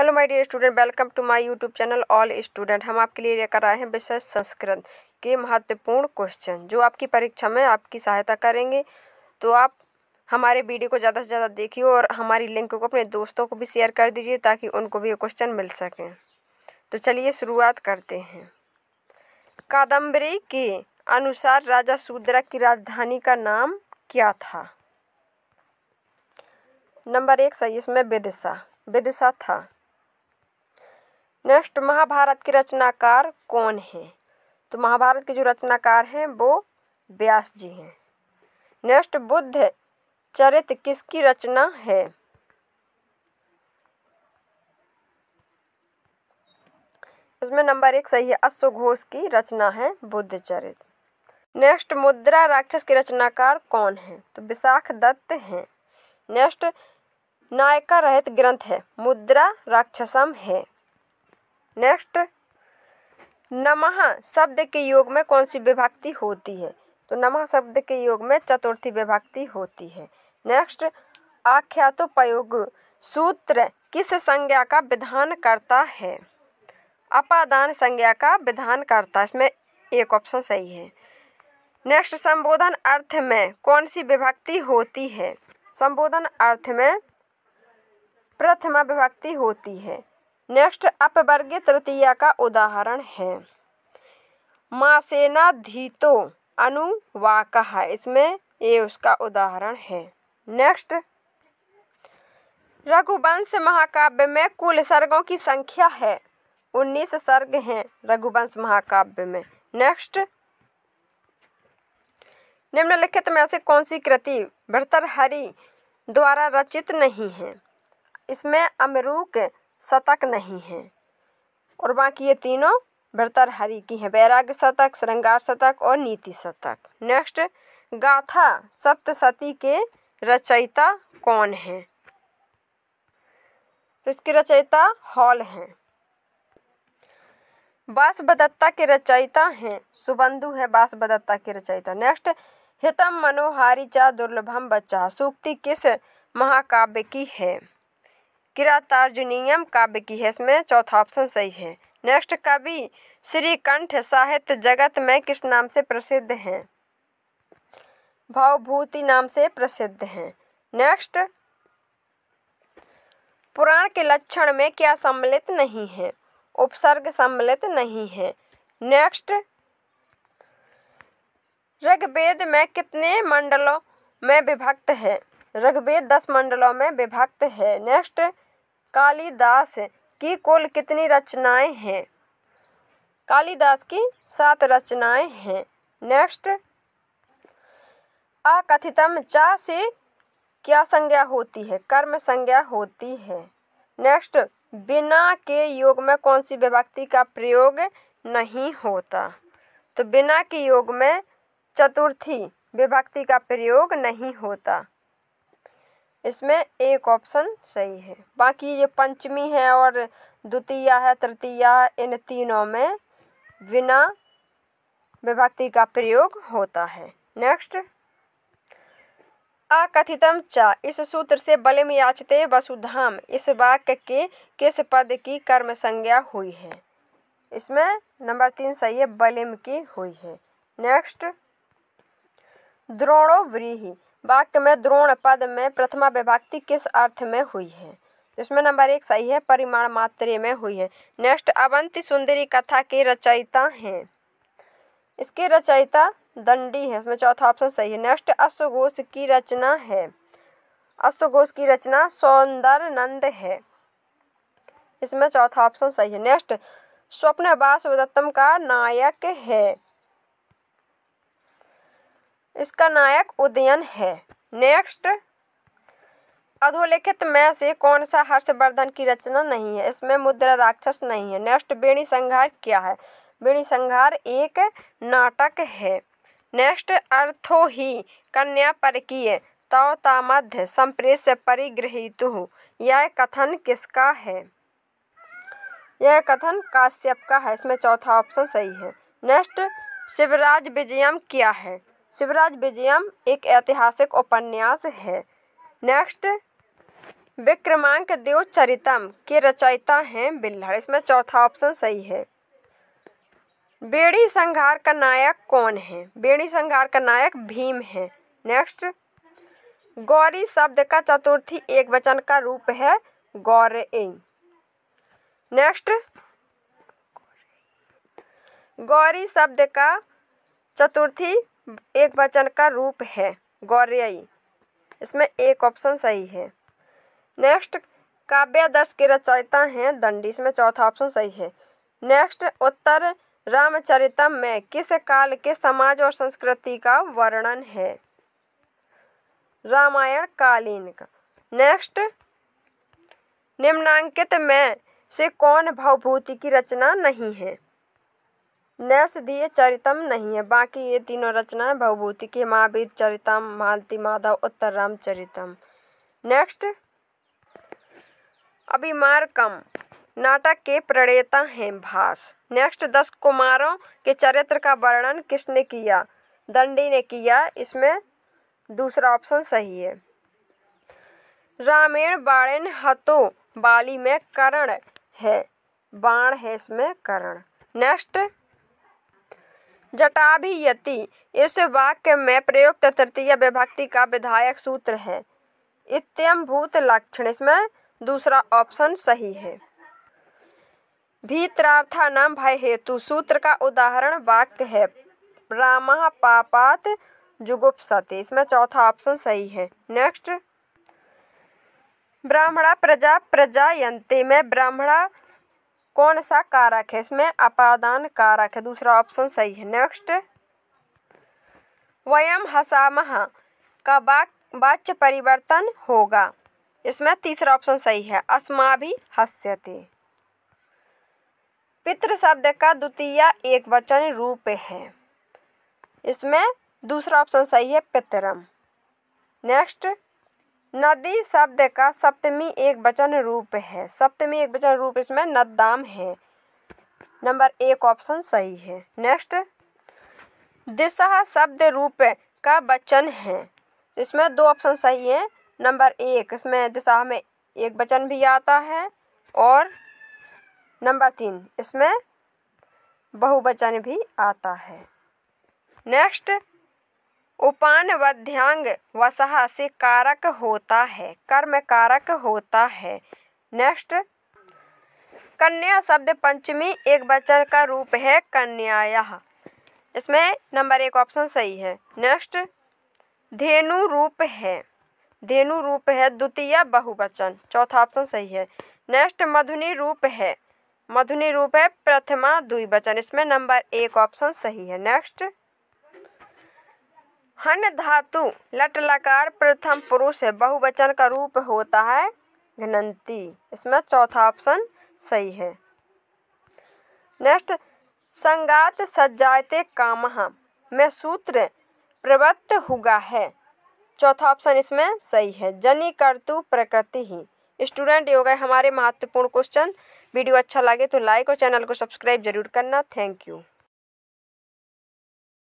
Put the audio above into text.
hello my dear student welcome to my YouTube channel all student हम आपके लिए लेकर आए हैं विशेष संस्कृत के महत्वपूर्ण क्वेश्चन जो आपकी परीक्षा में आपकी सहायता करेंगे तो आप हमारे वीडियो को ज़्यादा से ज़्यादा देखिए और हमारी लिंक को अपने दोस्तों को भी शेयर कर दीजिए ताकि उनको भी ये क्वेश्चन मिल सकें तो चलिए शुरुआत करते हैं कादम्बरी के अनुसार राजा सूद्रा की राजधानी का नाम क्या था नंबर एक सही इसमें विदिशा विदिशा था नेक्स्ट महाभारत के रचनाकार कौन हैं तो महाभारत के जो रचनाकार हैं वो व्यास जी हैं नेक्स्ट बुद्ध चरित किसकी रचना है इसमें नंबर एक सही है अश्वघोष की रचना है बुद्ध चरित नेक्स्ट मुद्रा राक्षस के रचनाकार कौन है तो विशाख दत्त हैं नेक्स्ट नायका रहित ग्रंथ है मुद्रा राक्षसम है नेक्स्ट नमः शब्द के योग में कौन सी विभक्ति होती है तो नमः शब्द के योग में चतुर्थी विभक्ति होती है नेक्स्ट आख्यातोपयोग सूत्र किस संज्ञा का विधान करता है अपादान संज्ञा का विधान करता है इसमें एक ऑप्शन सही है नेक्स्ट संबोधन अर्थ में कौन सी विभक्ति होती है संबोधन अर्थ में प्रथमा विभक्ति होती है नेक्स्ट अपवर्ग तृतीया का उदाहरण है मासेना धीतो अनुवाक है इसमें ये उसका उदाहरण है नेक्स्ट रघुवंश महाकाव्य में कुल सर्गों की संख्या है उन्नीस सर्ग हैं रघुवंश महाकाव्य में नेक्स्ट निम्नलिखित में से कौन सी कृति भरतर हरि द्वारा रचित नहीं है इसमें अमरूक शतक नहीं हैं और बाकी ये तीनों हरि की हैं वैराग्य शतक श्रृंगार शतक और नीति शतक नेक्स्ट गाथा सप्तशती के रचयिता कौन हैं तो इसके रचयिता हॉल हैं बदत्ता के रचयिता हैं सुबंधु है बदत्ता के रचयिता नेक्स्ट हितम मनोहारी चा दुर्लभम बच्चा सूक्ति किस महाकाव्य की है किरातार्जुनियम काव्य की है इसमें चौथा ऑप्शन सही है नेक्स्ट कवि श्रीकंठ साहित्य जगत में किस नाम से प्रसिद्ध हैं भावभूति नाम से प्रसिद्ध हैं नेक्स्ट पुराण के लक्षण में क्या सम्मिलित नहीं है उपसर्ग सम्मिलित नहीं है नेक्स्ट ऋग्वेद में कितने मंडलों में विभक्त है ऋग्वेद दस मंडलों में विभक्त है नेक्स्ट कालिदास की कुल कितनी रचनाएं हैं कालिदास की सात रचनाएं हैं नेक्स्ट अकथितम चा से क्या संज्ञा होती है कर्म संज्ञा होती है नेक्स्ट बिना के योग में कौन सी विभक्ति का प्रयोग नहीं होता तो बिना के योग में चतुर्थी विभक्ति का प्रयोग नहीं होता इसमें एक ऑप्शन सही है बाकी ये पंचमी है और द्वितीय है तृतीय इन तीनों में बिना विभक्ति का प्रयोग होता है नेक्स्ट अकथितम च इस सूत्र से बलिम याचते वसुधाम इस वाक्य के किस पद की कर्म संज्ञा हुई है इसमें नंबर तीन सही है बलिम की हुई है नेक्स्ट द्रोणो व्रीही वाक्य में द्रोण पद में प्रथमा विभक्ति किस अर्थ में हुई है इसमें नंबर एक सही है परिमाण मात्रे में हुई है नेक्स्ट अवंती सुंदरी कथा के रचयिता हैं इसके रचयिता दंडी है इसमें चौथा ऑप्शन सही है नेक्स्ट अश्वघोष की रचना है अश्वघोष की रचना सौंदर नंद है इसमें चौथा ऑप्शन सही है नेक्स्ट स्वप्न वासवदत्तम का नायक है इसका नायक उदयन है नेक्स्ट अधोलिखित में से कौन सा हर्षवर्धन की रचना नहीं है इसमें मुद्रा राक्षस नहीं है नेक्स्ट बेणी संघार क्या है बेणी संघार एक नाटक है नेक्स्ट अर्थो ही कन्या पर तव तौतामध्य संप्रेस से परिगृहित हो यह कथन किसका है यह कथन काश्यप का है इसमें चौथा ऑप्शन सही है नेक्स्ट शिवराज विजयम क्या है शिवराज विजयम एक ऐतिहासिक उपन्यास है नेक्स्ट विक्रमांक देव चरितम के रचयिता हैं बिल्हड़ इसमें चौथा ऑप्शन सही है बेड़ी संघार का नायक कौन है बेड़ी संघार का नायक भीम है नेक्स्ट गौरी शब्द का चतुर्थी एक वचन का रूप है गौर नेक्स्ट गौरी शब्द का चतुर्थी एक वचन का रूप है गौरयी इसमें एक ऑप्शन सही है नेक्स्ट काव्यादर्श की रचयिता हैं दंडी इसमें चौथा ऑप्शन सही है नेक्स्ट उत्तर रामचरितम में किस काल के समाज और संस्कृति का वर्णन है रामायण कालीन का नेक्स्ट निम्नांकित में से कौन भावभूति की रचना नहीं है नैषधीय चरितम नहीं है बाकी ये तीनों रचनाएं भवभूति की महावीर चरितम मालती माधव उत्तर राम चरितम नेक्स्ट कम नाटक के प्रणेता हैं भास नेक्स्ट दस कुमारों के चरित्र का वर्णन किसने किया दंडी ने किया इसमें दूसरा ऑप्शन सही है रामेण बाणेन हतो बाली में करण है बाण है इसमें करण नेक्स्ट जटाभियति इस वाक्य में प्रयुक्त तृतीय विभक्ति का विधायक सूत्र है इत्यम भूत लक्षण इसमें दूसरा ऑप्शन सही है भीतरार्था नाम भय हेतु सूत्र का उदाहरण वाक्य है रामा पापात जुगुप्सति इसमें चौथा ऑप्शन सही है नेक्स्ट ब्राह्मणा प्रजा प्रजायंते में ब्राह्मणा कौन सा कारक है इसमें अपादान कारक है दूसरा ऑप्शन सही है नेक्स्ट वयम हसामह का वाक वाच्य परिवर्तन होगा इसमें तीसरा ऑप्शन सही है अस्मा भी हस्यते पितृ शब्द का द्वितीय एक वचन रूप है इसमें दूसरा ऑप्शन सही है पितरम नेक्स्ट नदी शब्द का सप्तमी एक वचन रूप है सप्तमी एक वचन रूप इसमें नदाम है नंबर एक ऑप्शन सही है नेक्स्ट दिशा शब्द रूप का वचन है इसमें दो ऑप्शन सही है नंबर एक इसमें दिशा में एक वचन भी आता है और नंबर तीन इसमें बहुवचन भी आता है नेक्स्ट उपानबध्यांग वसह से कारक होता है कर्म कारक होता है नेक्स्ट कन्या शब्द पंचमी एक वचन का रूप है यह इसमें नंबर एक ऑप्शन सही है नेक्स्ट धेनु रूप है धेनु रूप है द्वितीय बहुवचन चौथा ऑप्शन सही है नेक्स्ट मधुनी रूप है मधुनी रूप है प्रथमा द्विवचन इसमें नंबर एक ऑप्शन सही है नेक्स्ट हन धातु लटलकार प्रथम पुरुष बहुवचन का रूप होता है घनंती इसमें चौथा ऑप्शन सही है नेक्स्ट संगात सज्जाते काम में सूत्र प्रवृत्त हुआ है चौथा ऑप्शन इसमें सही है जनी कर्तु प्रकृति ही स्टूडेंट योग हमारे महत्वपूर्ण क्वेश्चन वीडियो अच्छा लगे तो लाइक और चैनल को सब्सक्राइब जरूर करना थैंक यू